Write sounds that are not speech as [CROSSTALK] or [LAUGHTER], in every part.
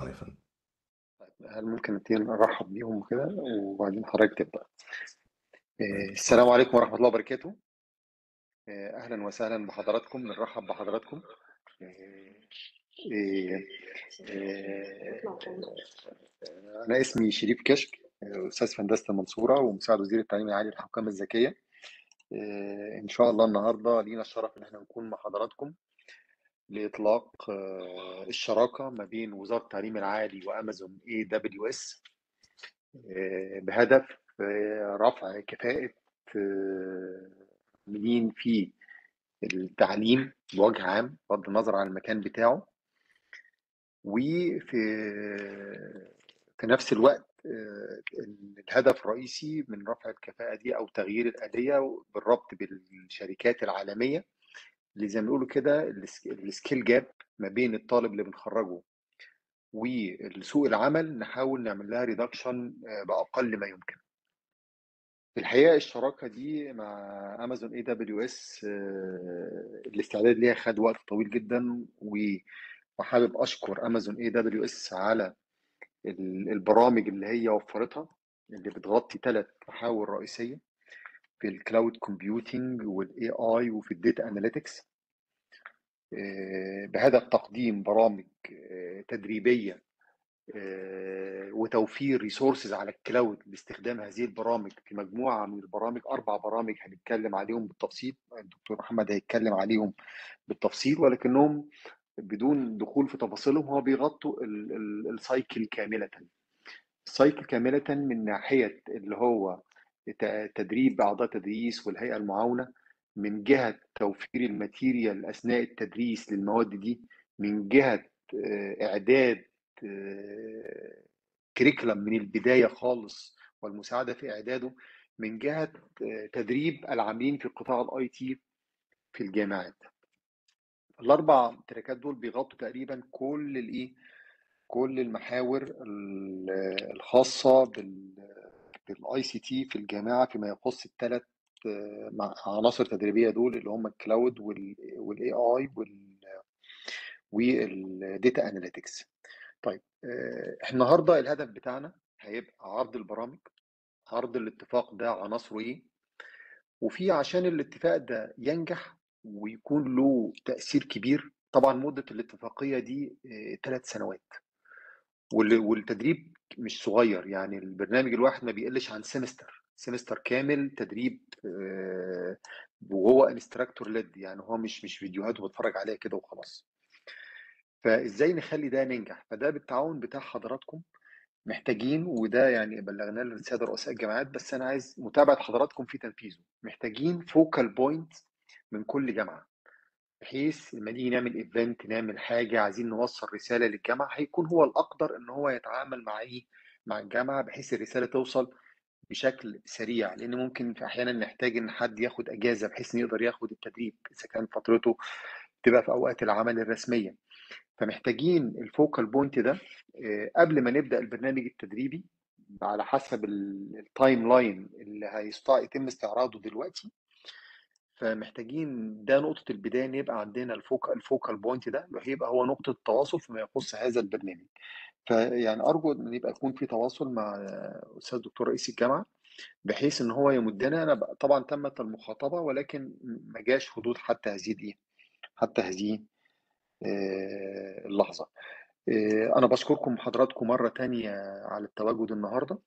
عارفا طيب. هل ممكن نبتدي نرحب بيهم كده وبعدين حضرتك تبدأ آه، السلام عليكم ورحمة الله وبركاته آه، أهلا وسهلا بحضراتكم نرحب بحضراتكم آه، أنا اسمي شريف كشك أستاذ في هندسة المنصورة ومساعد وزير التعليم العالي للحكام الذكية إن شاء الله النهاردة لينا الشرف إن احنا نكون مع حضراتكم لاطلاق آه، الشراكه ما بين وزاره التعليم العالي وامازون اي دبليو اس بهدف آه، رفع كفاءه آه، مين في التعليم بوجه عام بغض النظر عن المكان بتاعه وفي في نفس الوقت الهدف الرئيسي من رفع الكفاءة دي أو تغيير الآلية بالربط بالشركات العالمية اللي زي ما بيقولوا كده السكيل جاب ما بين الطالب اللي بنخرجه وسوق العمل نحاول نعمل لها ريدكشن آه، باقل ما يمكن الحقيقه الشراكه دي مع امازون اي دبليو اس الاستعداد ليها خد وقت طويل جدا وحابب اشكر امازون اي دبليو اس على البرامج اللي هي وفرتها اللي بتغطي ثلاث محاور رئيسيه في الكلاود كومبيوتنج والاي اي وفي الديتا اناليتكس بهدف تقديم برامج آه، تدريبيه آه، وتوفير ريسورسز على الكلاود لاستخدام هذه البرامج في مجموعه من البرامج اربع برامج هنتكلم عليهم بالتفصيل الدكتور محمد هيتكلم عليهم بالتفصيل ولكنهم بدون دخول في تفاصيلهم هو بيغطوا السايكل كامله السايكل كامله من ناحيه اللي هو تدريب اعضاء تدريس والهيئه المعاونه من جهه توفير الماتيريال اثناء التدريس للمواد دي من جهه آه، اعداد كريكلم آه، من البدايه خالص والمساعده في اعداده من جهه آه، تدريب العاملين في قطاع الاي تي في الجامعات الاربع تراكات دول بيغطوا تقريبا كل الايه كل المحاور الخاصه بال الاي سي تي في الجامعه فيما يخص الثلاث آه، عناصر تدريبيه دول اللي هم الكلاود والاي اي والديتا اناليتكس طيب آه، احنا النهارده الهدف بتاعنا هيبقى عرض البرامج عرض الاتفاق ده عناصره ايه وفي عشان الاتفاق ده ينجح ويكون له تاثير كبير طبعا مده الاتفاقيه دي ثلاث آه، سنوات والتدريب مش صغير يعني البرنامج الواحد ما بيقلش عن سيمستر سيمستر كامل تدريب آه، وهو انستراكتور ليد يعني هو مش مش فيديوهات وبتفرج عليها كده وخلاص فازاي نخلي ده ننجح فده بالتعاون بتاع حضراتكم محتاجين وده يعني بلغناه للساده رؤساء الجامعات بس انا عايز متابعه حضراتكم في تنفيذه محتاجين فوكال بوينت من كل جامعه بحيث لما نيجي نعمل ايفنت نعمل حاجة عايزين نوصّل رسالة للجامعة، هيكون هو الأقدر إن هو يتعامل مع إيه، مع الجامعة بحيث الرسالة توصل بشكل سريع، لإن ممكن في أحيانًا نحتاج إن حد ياخد أجازة بحيث إنه يقدر ياخد التدريب، إذا كان فترته تبقى في أوقات العمل الرسمية، فمحتاجين الفوكال بوينت ده آه، قبل ما نبدأ البرنامج التدريبي على حسب التايم لاين اللي هيست هيتم استعراضه دلوقتي. فمحتاجين ده نقطة البداية إن يبقى عندنا الفوك الفوكال بوينت ده اللي هيبقى هو نقطة التواصل فيما يخص هذا البرنامج. فيعني أرجو إن يبقى يكون في تواصل مع أستاذ الدكتور رئيس الجامعة بحيث إن هو يمدنا أنا طبعا تمت المخاطبة ولكن ما جاش حدود حتى هذه الإيه؟ حتى هذه آه، اللحظة. آه، أنا بشكركم حضراتكم مرة تانية على التواجد النهاردة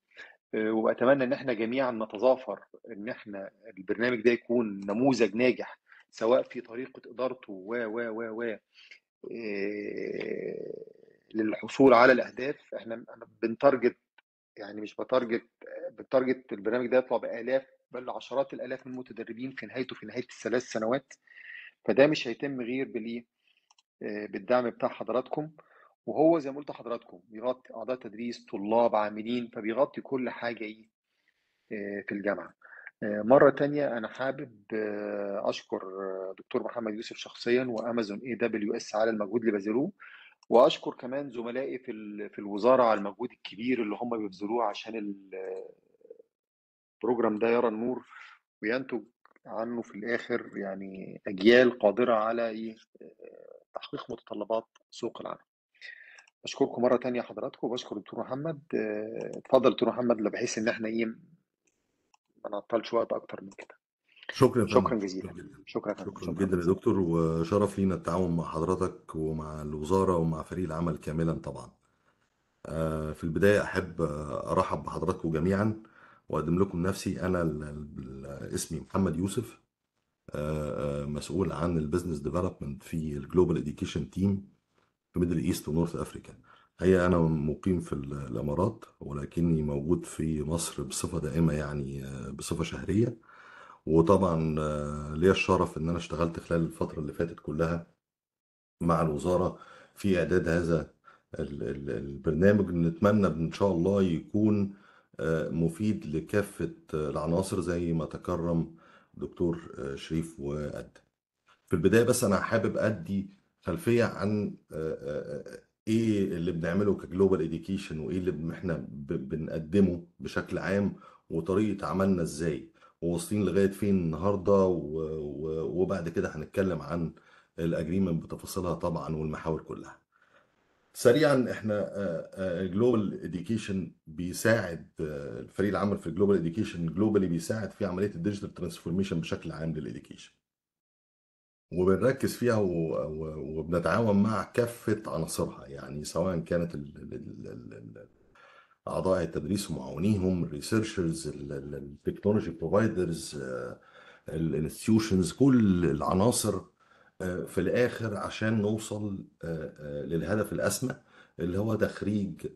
آه، واتمنى ان احنا جميعا نتظافر ان احنا البرنامج ده يكون نموذج ناجح سواء في طريقه ادارته و و و و آه، للحصول على الاهداف احنا بنتارجت يعني مش بتارجت بتارجت البرنامج ده يطلع بالاف بل عشرات الالاف من المتدربين في نهايته في نهايه الثلاث سنوات فده مش هيتم غير آه، بالدعم بتاع حضراتكم وهو زي ما قلت لحضراتكم بيغطي اعضاء تدريس طلاب عاملين فبيغطي كل حاجه ايه آه، في الجامعه آه، مرة تانية أنا حابب آه، أشكر دكتور محمد يوسف شخصيا وأمازون اي دبليو اس على المجهود اللي بذلوه وأشكر كمان زملائي في في الوزارة على المجهود الكبير اللي هم بيبذلوه عشان البروجرام ده يرى النور وينتج عنه في الآخر يعني أجيال قادرة على إيه، تحقيق متطلبات سوق العمل. بشكركم مره تانية حضراتكم وبشكر دكتور محمد آه، اتفضل دكتور محمد بحيث ان احنا ايه ما نعطلش وقت اكتر من كده شكرا شكرا جزيلا شكرا شكرا, شكرا جدا يا دكتور وشرف لينا التعاون مع حضرتك ومع الوزاره ومع فريق العمل كاملا طبعا آه، في البدايه احب آه، ارحب بحضراتكم جميعا واقدم لكم نفسي انا اسمي محمد يوسف مسؤول عن البيزنس ديفلوبمنت في الجلوبال اديوكيشن تيم في ميدل ايست ونورث افريكا هي انا مقيم في الامارات ولكني موجود في مصر بصفه دائمه يعني آه، بصفه شهريه وطبعا آه، ليا الشرف ان انا اشتغلت خلال الفتره اللي فاتت كلها مع الوزاره في اعداد هذا البرنامج نتمنى ان شاء الله يكون آه، مفيد لكافه العناصر زي ما تكرم دكتور شريف وقدم في البدايه بس انا حابب ادي خلفيه عن آه، آه، آه، ايه اللي بنعمله كجلوبال اديوكيشن وايه اللي احنا بنقدمه بشكل عام وطريقه عملنا ازاي وواصلين لغايه فين النهارده وبعد كده هنتكلم عن الاجريمنت بتفاصيلها طبعا والمحاور كلها سريعا احنا جلوبال اديوكيشن بيساعد الفريق العمل في جلوبال اديوكيشن جلوبالي بيساعد في عمليه الديجيتال ترانسفورميشن بشكل عام للاديوكيشن وبنركز فيها وبنتعاون مع كافة عناصرها يعني سواء كانت أعضاء التدريس ومعاونيهم الريسيرشرز التكنولوجي بروفايدرز الانستيوشنز كل العناصر آه، في الآخر عشان نوصل آه، آه، للهدف الأسمى اللي هو تخريج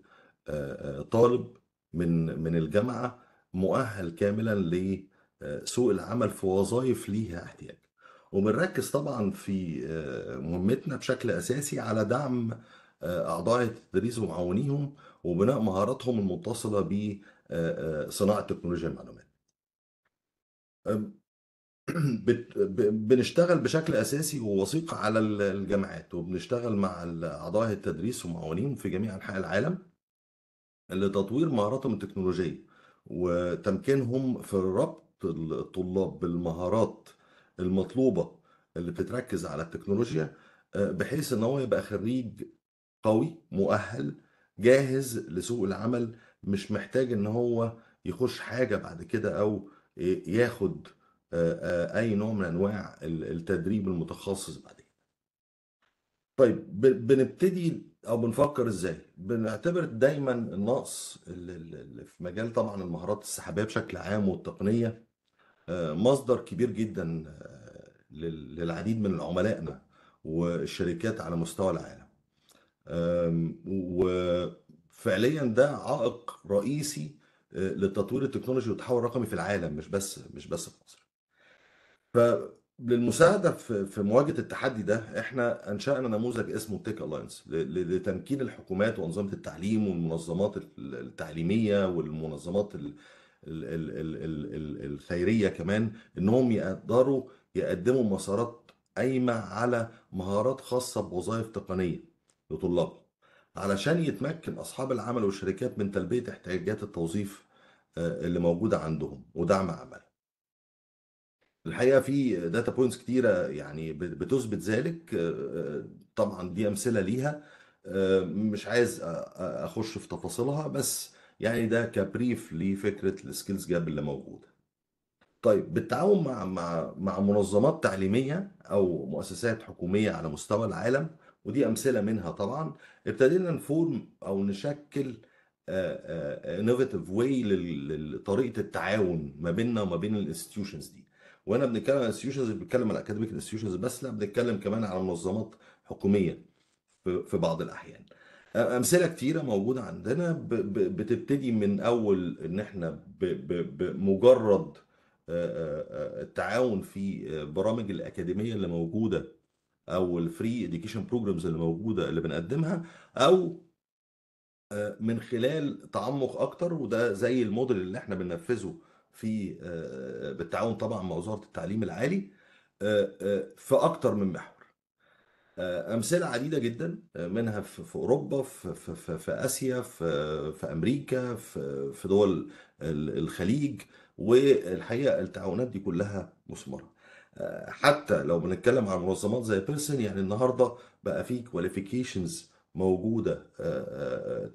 طالب من من الجامعة مؤهل كاملا لسوق العمل في وظائف ليها احتياج وبنركز طبعا في آه، مهمتنا بشكل اساسي على دعم آه، اعضاء التدريس ومعاونيهم وبناء مهاراتهم المتصله بصناعه آه، تكنولوجيا المعلومات. [CLEARS THROAT] بنشتغل بشكل اساسي ووثيق على الجامعات وبنشتغل مع اعضاء التدريس ومعاونيهم في جميع انحاء العالم لتطوير مهاراتهم التكنولوجيه وتمكينهم في ربط الطلاب بالمهارات المطلوبه اللي بتتركز على التكنولوجيا آه، بحيث ان هو يبقى خريج قوي مؤهل جاهز لسوق العمل مش محتاج ان هو يخش حاجه بعد كده او ياخد آه، آه، اي نوع من انواع التدريب المتخصص بعد كده. طيب بنبتدي او بنفكر ازاي؟ بنعتبر دايما النقص اللي في مجال طبعا المهارات السحابيه بشكل عام والتقنيه آه، مصدر كبير جدا آه، للعديد من عملائنا والشركات على مستوى العالم وفعليا ده عائق رئيسي للتطوير آه، التكنولوجي والتحول الرقمي في العالم مش بس مش بس في مصر فللمساعده في مواجهه التحدي ده احنا انشانا نموذج اسمه تيك الاينس لتمكين الحكومات وانظمه التعليم والمنظمات التعليميه والمنظمات الخيريه كمان انهم يقدروا يقدموا مسارات قايمه على مهارات خاصه بوظائف تقنيه لطلابهم علشان يتمكن اصحاب العمل والشركات من تلبيه احتياجات التوظيف آه، اللي موجوده عندهم ودعم عملهم الحقيقه في داتا بوينتس كتيره يعني بتثبت ذلك آه، آه، طبعا دي امثله ليها مش عايز اخش في تفاصيلها بس يعني ده كبريف لفكره السكيلز جاب اللي موجوده طيب بالتعاون مع مع مع منظمات تعليميه او مؤسسات حكوميه على مستوى العالم ودي امثله منها طبعا ابتدينا نفورم او نشكل انوفيتيف واي لطريقه التعاون ما بيننا وما بين الانستتيوشنز دي وانا بنتكلم عن الانستتيوشنز بنتكلم على الاكاديميك انستتيوشنز بس لا بنتكلم كمان على منظمات حكوميه في بعض الاحيان امثله كتيره موجوده عندنا بتبتدي من اول ان احنا بمجرد آه، آه، آه، التعاون في برامج الاكاديميه اللي موجوده او الفري اديوكيشن بروجرامز اللي موجوده اللي بنقدمها او من خلال تعمق اكتر وده زي الموديل اللي احنا بننفذه في بالتعاون طبعا مع وزاره التعليم العالي في اكتر من محور آه، امثله عديده جدا آه، منها في اوروبا في في, في اسيا في في امريكا في في دول الخليج والحقيقه التعاونات دي كلها مثمره آه، حتى لو بنتكلم عن منظمات زي بيرسون يعني النهارده بقى في كواليفيكيشنز موجوده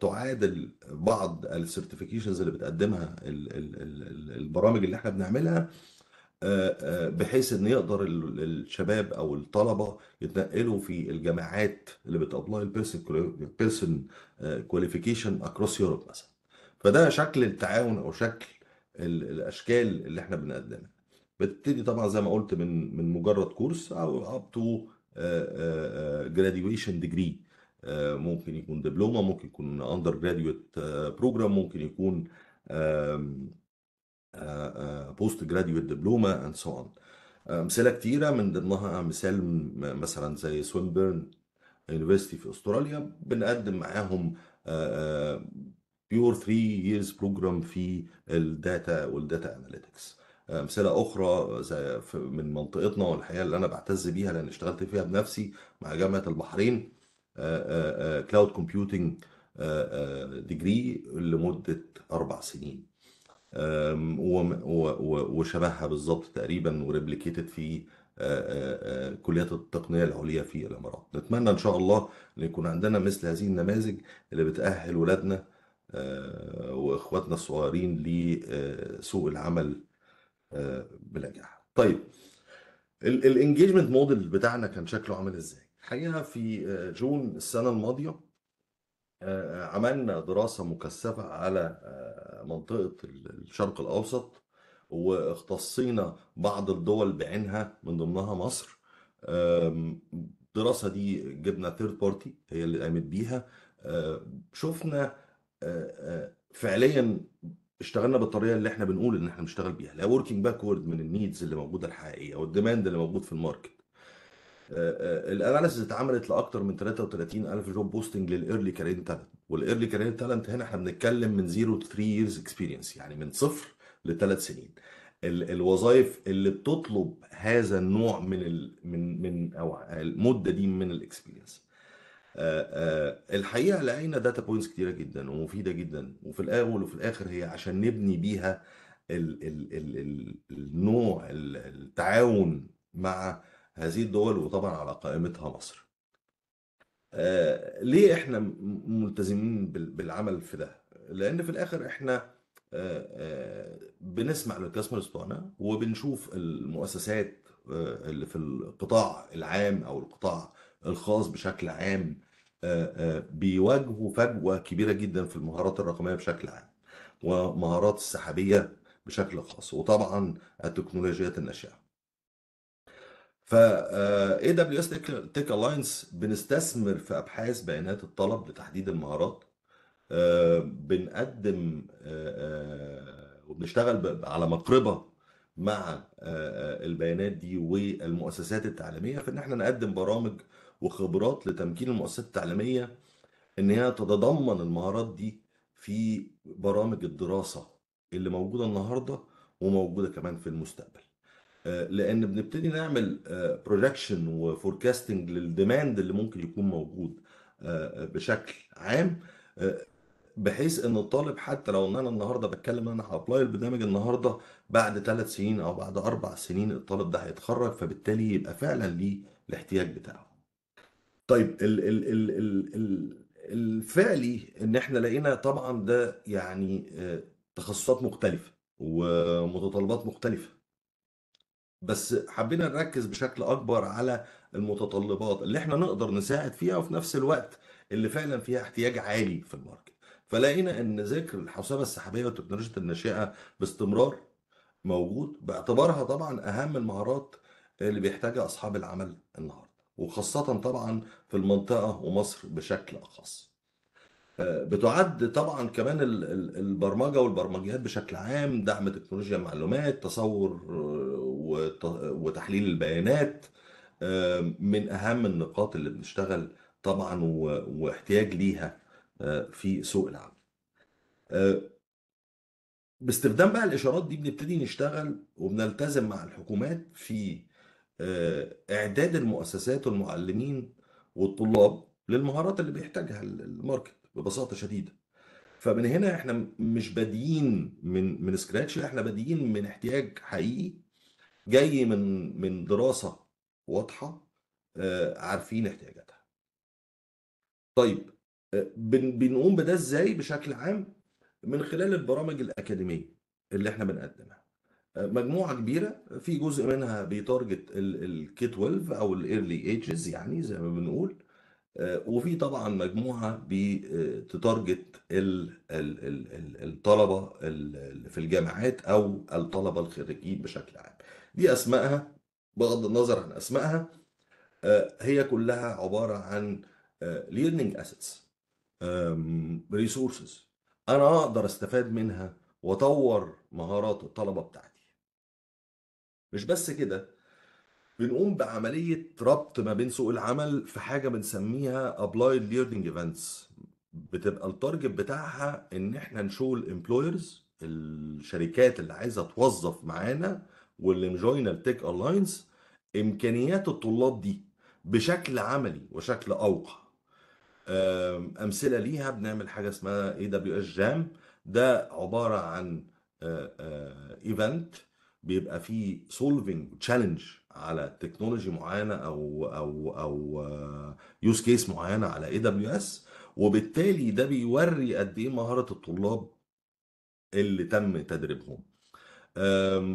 تعادل بعض السيرتيفيكيشنز اللي بتقدمها البرامج اللي احنا بنعملها آه، آه، بحيث ان يقدر الشباب او الطلبه يتنقلوا في الجامعات اللي بتابلاي البيرسون كواليفيكيشن اكروس يوروب مثلا فده شكل التعاون او شكل الاشكال اللي احنا بنقدمها بتبتدي طبعا زي ما قلت من من مجرد كورس او اب تو جراديويشن ديجري ممكن يكون دبلومه ممكن يكون اندر جراديويت بروجرام ممكن يكون بوست جراديويت دبلوما اند سو اون امثله كتيره من ضمنها مثال مثلا زي سويمبرن يونيفرستي في استراليا بنقدم معاهم بيور 3 ييرز بروجرام في الداتا والداتا اناليتكس آه، امثله اخرى زي من منطقتنا والحقيقه اللي انا بعتز بيها لان اشتغلت فيها بنفسي مع جامعه البحرين كلاود كومبيوتنج ديجري لمده اربع سنين و- و- وشبهها بالظبط تقريبا وريبليكيتد في آه، آه، آه، كليات التقنيه العليا في الامارات نتمنى ان شاء الله ان يكون عندنا مثل هذه النماذج اللي بتاهل ولادنا واخواتنا الصغيرين لسوق العمل بنجاح طيب الانجيجمنت موديل بتاعنا كان شكله عامل ازاي الحقيقه في جون السنه الماضيه آه، عملنا دراسة مكثفة على آه، منطقة الشرق الأوسط واختصينا بعض الدول بعينها من ضمنها مصر الدراسة دي جبنا ثيرد بارتي هي اللي قامت بيها آه، شفنا فعليا اشتغلنا بالطريقه اللي احنا بنقول ان احنا بنشتغل بيها لا وركينج باكورد من النيدز اللي موجوده الحقيقيه والديماند اللي موجود في الماركت الاناليسيز اتعملت لاكثر من 33 الف جوب بوستنج للايرلي كارير تالنت والايرلي كارير تالنت هنا احنا بنتكلم من 0 ل 3 years اكسبيرينس يعني من صفر لثلاث سنين ال الوظائف اللي بتطلب هذا النوع من ال من من او المده دي من الاكسبيرينس آه، آه، الحقيقه لقينا داتا بوينتس كتيره جدا ومفيده جدا وفي الاول وفي الاخر هي عشان نبني بيها ال ال ال النوع التعاون مع هذه الدول وطبعا على قائمتها مصر آه ليه احنا ملتزمين بالعمل في ده لان في الاخر احنا آه آه بنسمع للكاستمرز بتوعنا وبنشوف المؤسسات آه، اللي في القطاع العام او القطاع الخاص بشكل عام آه، آه، بيواجهوا فجوه كبيره جدا في المهارات الرقميه بشكل عام ومهارات السحابيه بشكل خاص وطبعا التكنولوجيات الناشئه ف اي دبليو اس تك الاينس بنستثمر في ابحاث بيانات الطلب لتحديد المهارات آه، بنقدم آه، آه، وبنشتغل على مقربه مع البيانات دي والمؤسسات التعليميه في ان احنا نقدم برامج وخبرات لتمكين المؤسسات التعليميه ان هي تتضمن المهارات دي في برامج الدراسه اللي موجوده النهارده وموجوده كمان في المستقبل آه، لان بنبتدي نعمل بروجكشن وفوركاستنج للديماند اللي ممكن يكون موجود آه، آه، بشكل عام بحيث ان الطالب حتى لو ان انا النهارده بتكلم ان انا هابلاي البرنامج النهارده بعد ثلاث سنين او بعد اربع سنين الطالب ده هيتخرج فبالتالي يبقى فعلا ليه الاحتياج بتاعه. طيب ال ال ال ال ال الفعلي ان احنا لقينا طبعا ده يعني تخصصات مختلفه ومتطلبات مختلفه بس حبينا نركز بشكل اكبر على المتطلبات اللي احنا نقدر نساعد فيها وفي نفس الوقت اللي فعلا فيها احتياج عالي في الماركت فلقينا ان ذكر الحوسبه السحابيه وتكنولوجيا الناشئه باستمرار موجود باعتبارها طبعا اهم المهارات اللي بيحتاجها اصحاب العمل النهارده وخاصه طبعا في المنطقه ومصر بشكل اخص بتعد طبعا كمان البرمجه والبرمجيات بشكل عام دعم تكنولوجيا المعلومات تصور آه، وتحليل البيانات آه، من اهم النقاط اللي بنشتغل طبعا واحتياج ليها آه، في سوق العمل باستخدام بقى الاشارات دي بنبتدي نشتغل وبنلتزم مع الحكومات في اعداد المؤسسات والمعلمين والطلاب للمهارات اللي بيحتاجها الماركت ببساطه شديده فمن هنا احنا مش بادئين من من سكراتش احنا بادئين من احتياج حقيقي جاي من من دراسه واضحه آه، عارفين احتياجاتها طيب آه، بنقوم بده ازاي بشكل عام من خلال البرامج الاكاديميه اللي احنا بنقدمها آه، مجموعه كبيره في جزء منها بيتارجت الكي 12 او الايرلي ايجز يعني زي ما بنقول آه، وفي طبعا مجموعه بتتارجت آه، الطلبه في الجامعات او الطلبه الخريجين بشكل عام دي اسمائها بغض النظر عن اسمائها آه، هي كلها عباره عن ليرنينج اسيتس ريسورسز انا اقدر استفاد منها واطور مهارات الطلبه بتاعتي مش بس كده بنقوم بعملية ربط ما بين سوق العمل في حاجة بنسميها Applied Learning Events بتبقى التارجت بتاعها إن إحنا نشوف الامبلويرز الشركات اللي عايزة توظف معانا واللي مجوينا التيك الاينز إمكانيات الطلاب دي بشكل عملي وشكل أوقع أمثلة ليها بنعمل حاجة اسمها اي دبليو اس جام ده عبارة عن ايفنت آه، آه، بيبقى فيه سولفينج تشالنج على تكنولوجي معينه او او او يوز آه، كيس معينه على اي دبليو اس وبالتالي ده بيوري قد ايه مهاره الطلاب اللي تم تدريبهم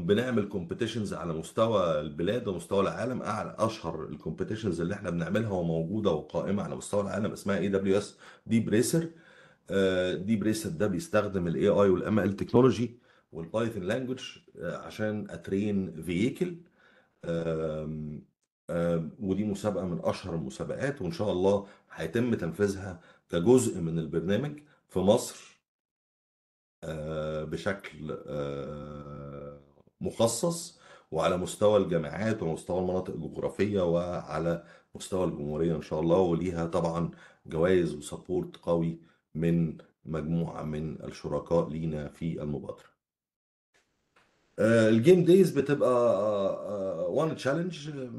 بنعمل كومبيتيشنز على مستوى البلاد ومستوى العالم اعلى اشهر الكومبيتيشنز اللي احنا بنعملها وموجوده وقائمه على مستوى العالم اسمها اي دبليو اس دي بريسر دي بريسر ده بيستخدم الاي اي والام ال تكنولوجي والبايثون لانجوج عشان اترين فييكل ودي مسابقة من أشهر المسابقات وإن شاء الله هيتم تنفيذها كجزء من البرنامج في مصر آه، بشكل آه، مخصص وعلى مستوى الجامعات ومستوى المناطق الجغرافية وعلى مستوى الجمهورية إن شاء الله وليها طبعا جوائز وسبورت قوي من مجموعة من الشركاء لينا في المبادرة آه، الجيم دايز بتبقى وان آه، تشالنج آه،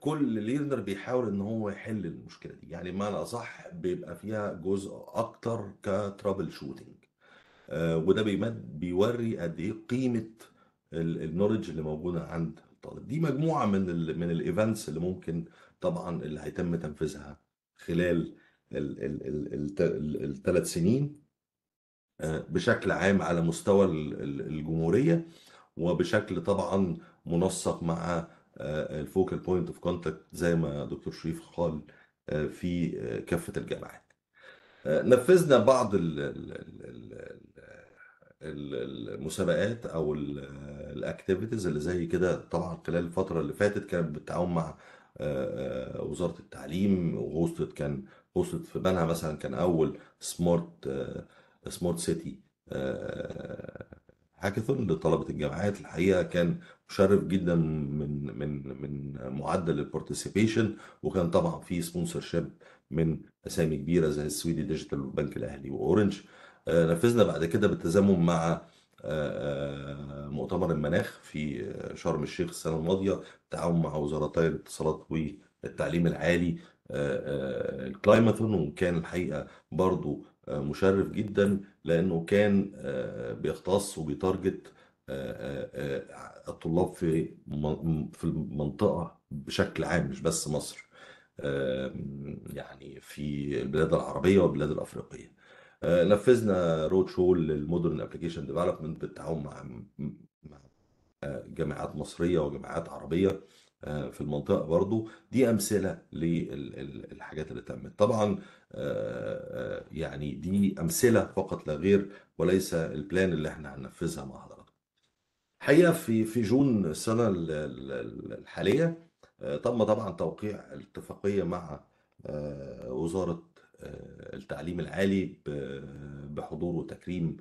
كل ليرنر بيحاول ان هو يحل المشكله دي يعني بمعنى اصح بيبقى فيها جزء اكتر كترابل شوتنج وده بيمد بيوري قد ايه قيمه النولج اللي موجوده عند الطالب دي مجموعه من الـ من الايفنتس اللي ممكن طبعا اللي هيتم تنفيذها خلال الثلاث سنين بشكل عام على مستوى الجمهوريه وبشكل طبعا منسق مع الفوكال بوينت اوف كونتاكت زي ما دكتور شريف قال آه، في آه، كافه الجامعات. آه، نفذنا بعض المسابقات او الاكتيفيتيز اللي زي كده طبعا خلال الفتره اللي فاتت كانت بالتعاون مع وزاره التعليم وهوستد كان هوستد في بنها مثلا كان اول سمارت سمارت سيتي هاكاثون لطلبة الجامعات الحقيقة كان مشرف جدا من من من معدل البارتيسيبيشن وكان طبعا في سبونسر شيب من اسامي كبيره زي السويدي ديجيتال والبنك الاهلي واورنج آه، نفذنا بعد كده بالتزامن مع آه، آه، مؤتمر المناخ في شرم الشيخ السنه الماضيه بالتعاون مع وزارتي الاتصالات والتعليم العالي الكلايماثون وكان الحقيقه برضو آه، مشرف جدا لانه كان آه، بيختص وبيتارجت آه، الطلاب في في المنطقه بشكل عام مش بس مصر يعني في البلاد العربيه والبلاد الافريقيه نفذنا رود شو للمودرن ابلكيشن ديفلوبمنت بالتعاون مع مع جامعات مصريه وجامعات عربيه آه، في المنطقه برضو دي امثله للحاجات اللي تمت طبعا آه، آه، يعني دي امثله فقط لا غير وليس البلان اللي احنا هننفذها مع حضرتك حقيقه في في جون السنه الحاليه تم طبعا توقيع الاتفاقية مع وزاره التعليم العالي بحضور وتكريم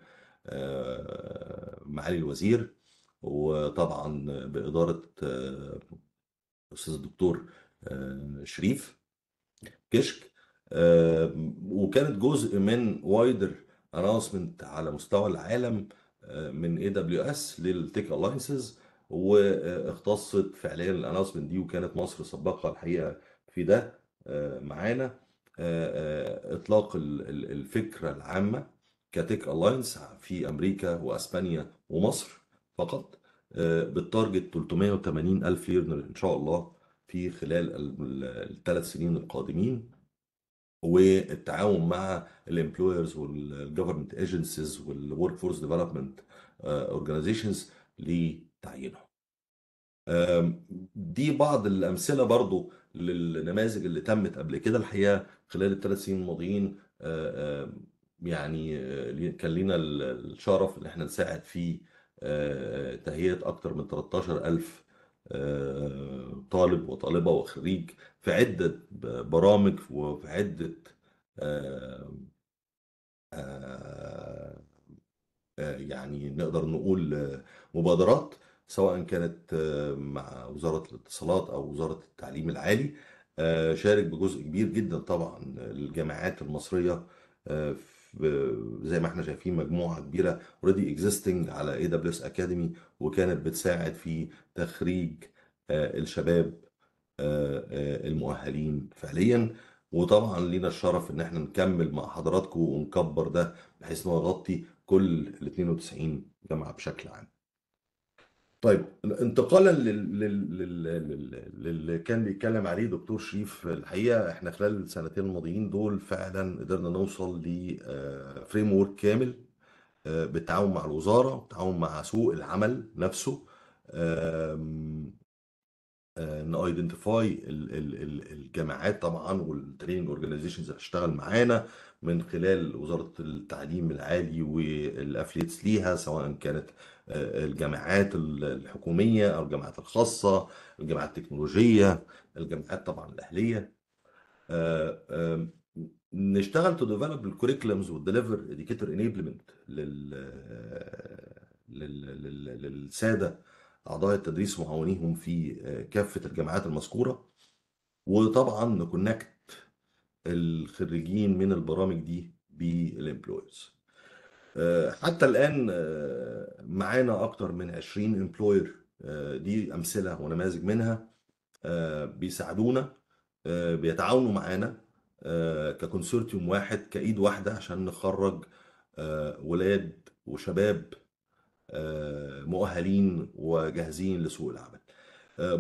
معالي الوزير وطبعا بإدارة الاستاذ الدكتور آه، شريف كشك آه، وكانت جزء من وايدر اناونسمنت على مستوى العالم آه، من اي دبليو اس للتيك الاينسز واختصت فعليا الاناونسمنت دي وكانت مصر سباقه الحقيقه في ده معانا اطلاق الفكره العامه كتيك الاينس في امريكا واسبانيا ومصر فقط بالتارجت 380 ألف ليرنر إن شاء الله في خلال الثلاث سنين القادمين والتعاون مع الامبلويرز والجفرمنت ايجنسيز والورك فورس ديفلوبمنت اورجانيزيشنز لتعيينهم. دي بعض الامثله برضو للنماذج اللي تمت قبل كده الحقيقه خلال الثلاث سنين الماضيين آه، يعني آه، كان لينا الشرف ان احنا نساعد في تهيئه اكثر من 13000 آه، طالب وطالبه وخريج في عده برامج وفي عده آه، آه، يعني نقدر نقول مبادرات سواء كانت مع وزاره الاتصالات او وزاره التعليم العالي شارك بجزء كبير جدا طبعا الجامعات المصريه في آه، زي ما احنا شايفين مجموعه كبيره اوريدي اكزيستنج على اي دبليو اس اكاديمي وكانت بتساعد في تخريج آه، الشباب آه، المؤهلين فعليا وطبعا لينا الشرف ان احنا نكمل مع حضراتكم ونكبر ده بحيث انه يغطي كل ال 92 جامعه بشكل عام طيب انتقالا لل... لل... لل... للي كان بيتكلم عليه دكتور شريف الحقيقه احنا خلال السنتين الماضيين دول فعلا قدرنا نوصل لفريم آه، ورك كامل آه، بالتعاون مع الوزاره بالتعاون مع سوق العمل نفسه ايدنتيفاي آه، الجامعات طبعا والتريننج اورجانيزيشنز اللي هتشتغل معانا من خلال وزاره التعليم العالي والافليتس ليها سواء كانت الجامعات الحكومية أو الجامعات الخاصة الجامعات التكنولوجية الجامعات طبعا الأهلية آه، نشتغل تو ديفلوب الكوريكلمز والدليفر اديكيتور انيبلمنت لل للساده اعضاء التدريس ومعاونيهم في آه، كافه الجامعات المذكوره وطبعا نكونكت الخريجين من البرامج دي بالامبلويز آه، حتى الآن آه، معانا أكتر من 20 امبلوير آه، دي أمثلة ونماذج منها بيساعدونا بيتعاونوا معانا ككونسورتيوم واحد كإيد واحدة عشان نخرج ولاد وشباب مؤهلين وجاهزين لسوق العمل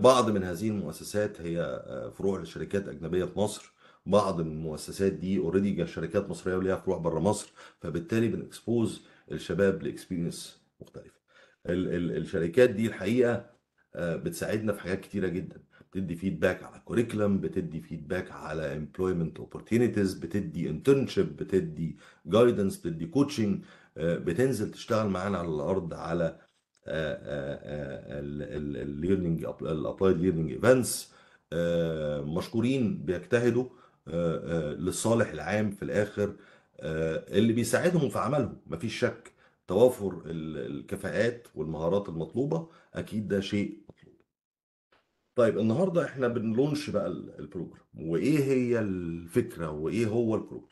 بعض من هذه المؤسسات هي فروع لشركات أجنبية في مصر بعض من المؤسسات دي اوريدي شركات مصريه وليها فروع بره مصر فبالتالي بنكسبوز الشباب لاكسبيرينس مختلفه ال ال الشركات دي الحقيقه آه، بتساعدنا في حاجات كتيره جدا بتدي فيدباك على كوريكلم بتدي فيدباك على امبلويمنت اوبورتيونيتيز بتدي انترنشيب بتدي جايدنس بتدي كوتشنج آه، بتنزل تشتغل معانا على الارض على الليرنينج الابلايد ليرنينج ايفنتس مشكورين بيجتهدوا آه، آه، للصالح العام في الاخر آه، اللي بيساعدهم في عملهم مفيش شك توافر الكفاءات والمهارات المطلوبه اكيد ده شيء مطلوب طيب النهارده احنا بنلونش بقى البروجرام وايه هي الفكره وايه هو البروجرام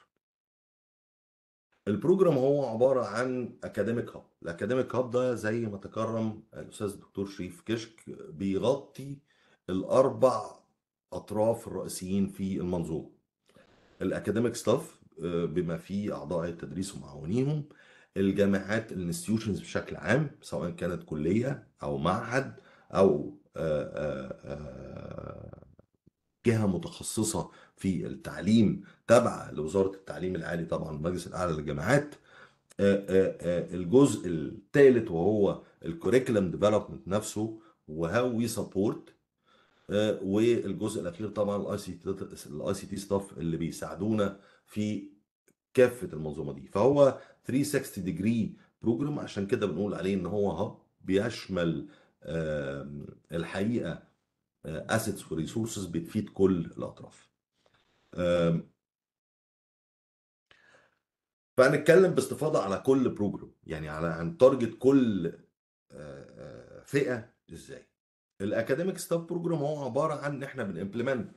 البروجرام هو عباره عن اكاديميك هاب الاكاديميك هاب ده زي ما تكرم الاستاذ الدكتور شريف كشك بيغطي الاربع اطراف الرئيسيين في المنظومه الاكاديميك ستاف آه، بما فيه اعضاء التدريس ومعاونيهم الجامعات الانستيوشنز بشكل عام سواء كانت كليه او معهد او آه، آه، جهه متخصصه في التعليم تابعه لوزاره التعليم العالي طبعا المجلس الاعلى للجامعات الجزء الثالث وهو الكوريكولم ديفلوبمنت نفسه وهاو وي سبورت آه، والجزء الاخير طبعا الاي سي الاي سي تي ستاف اللي بيساعدونا في كافه المنظومه دي فهو 360 ديجري بروجرام عشان كده بنقول عليه ان هو هب بيشمل الحقيقه اسيتس آه، وريسورسز بتفيد كل الاطراف فهنتكلم باستفاضه على كل بروجرام يعني على عن تارجت كل آه، فئه ازاي الاكاديميك ستاف بروجرام هو عباره عن ان احنا بنمبلمنت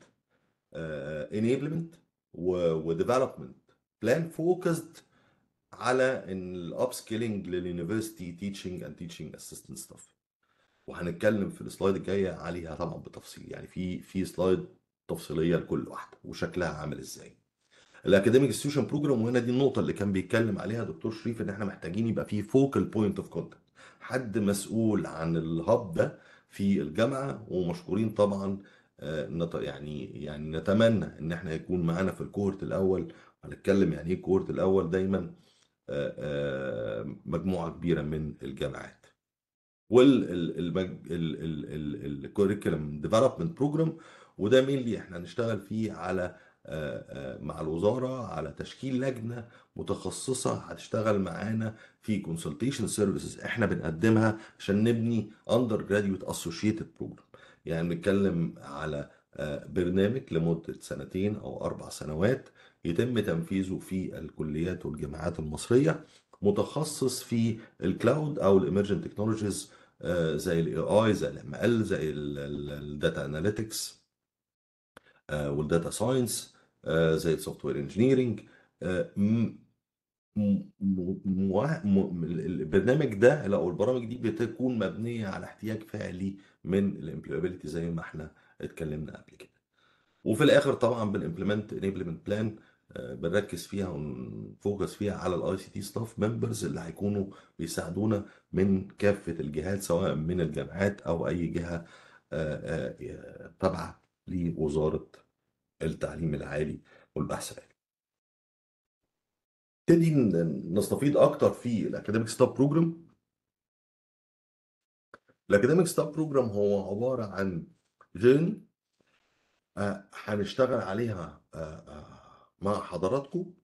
انيبلمنت وديفلوبمنت بلان فوكسد على ان الاب سكيلينج لليونيفرستي تيتشنج اند تيتشنج اسيستنت ستاف وهنتكلم في السلايد الجايه عليها طبعا بتفصيل يعني في في سلايد تفصيليه لكل واحده وشكلها عامل ازاي الاكاديميك ستيوشن بروجرام وهنا دي النقطه اللي كان بيتكلم عليها دكتور شريف ان احنا محتاجين يبقى في فوكال بوينت اوف كونتاكت حد مسؤول عن الهب ده في الجامعه ومشكورين طبعا آه، يعني يعني نتمنى ان احنا يكون معانا في الكورت الاول هنتكلم يعني ايه الكورت الاول دايما آه، آه، مجموعه كبيره من الجامعات والكوريكولم ديفلوبمنت بروجرام وده مين اللي احنا هنشتغل فيه على مع الوزاره على تشكيل لجنه متخصصه هتشتغل معانا في كونسلتيشن سيرفيسز احنا بنقدمها عشان نبني اندر جراديويت اسوشيتد بروجرام يعني بنتكلم على آه، برنامج لمده سنتين او اربع سنوات يتم تنفيذه في الكليات والجامعات المصريه متخصص في الكلاود او الاميرجن آه، تكنولوجيز زي الاي اي زي الام ال زي الداتا اناليتكس والداتا ساينس زي السوفت وير انجينيرنج البرنامج ده او البرامج دي بتكون مبنيه على احتياج فعلي من الامبلويبيليتي زي ما احنا اتكلمنا قبل كده وفي الاخر طبعا بنimplement enablement بلان آه، بنركز فيها ونفوكس فيها على الاي سي تي ستاف ممبرز اللي هيكونوا بيساعدونا من كافه الجهات سواء من الجامعات او اي جهه آه، آه، تابعه لوزاره التعليم العالي والبحث العلمي. نبتدي نستفيض اكتر في الاكاديميك ستاب بروجرام الاكاديميك ستاب بروجرام هو عباره عن جيرني آه، هنشتغل عليها آه، آه، مع حضراتكم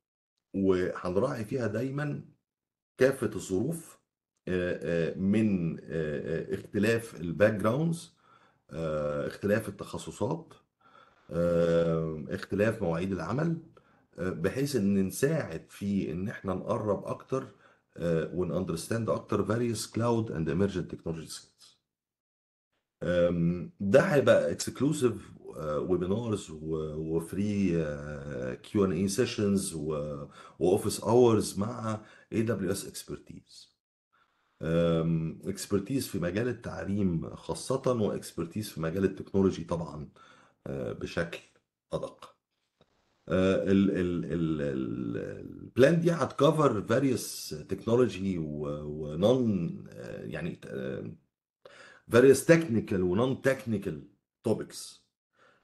وهنراعي فيها دايما كافه الظروف من اختلاف الباك جراوندز اختلاف التخصصات آه، اختلاف مواعيد العمل آه، بحيث ان نساعد في ان احنا نقرب اكتر آه، ون اندرستاند اكتر various cloud and emergent technology skills ده هيبقى اكسكلوسيف ويبينارز وفري كيو ان اي سيشنز واوفيس اورز مع اي دبليو اس اكسبرتيز اكسبرتيز في مجال التعليم خاصة واكسبرتيز في مجال التكنولوجي طبعا بشكل ادق آه، البلان دي هتكفر فاريوس تكنولوجي ونون يعني فاريوس تكنيكال ونون تكنيكال توبكس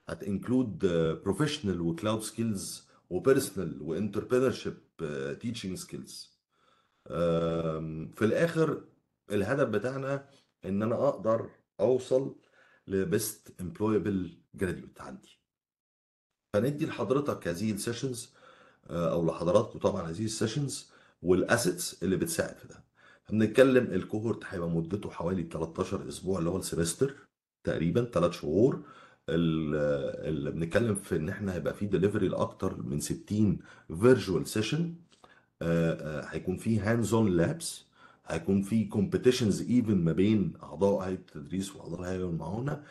هتنكلود بروفيشنال وكلاود سكيلز وبيرسونال وانتربرينور شيب تيتشنج سكيلز في الاخر الهدف بتاعنا ان انا اقدر اوصل لبيست امبلويبل جراديوت عندي فندي لحضرتك هذه السيشنز آه، او لحضراتكم طبعا هذه السيشنز والاسيتس اللي بتساعد في ده هنتكلم الكوهورت هيبقى مدته حوالي 13 اسبوع اللي هو السمستر تقريبا 3 شهور اللي بنتكلم في ان احنا هيبقى في ديليفري لاكتر من 60 فيرجوال سيشن هيكون في هاندز اون لابس هيكون في كومبيتيشنز ايفن ما بين اعضاء هيئه التدريس واعضاء الهيئه المعاونه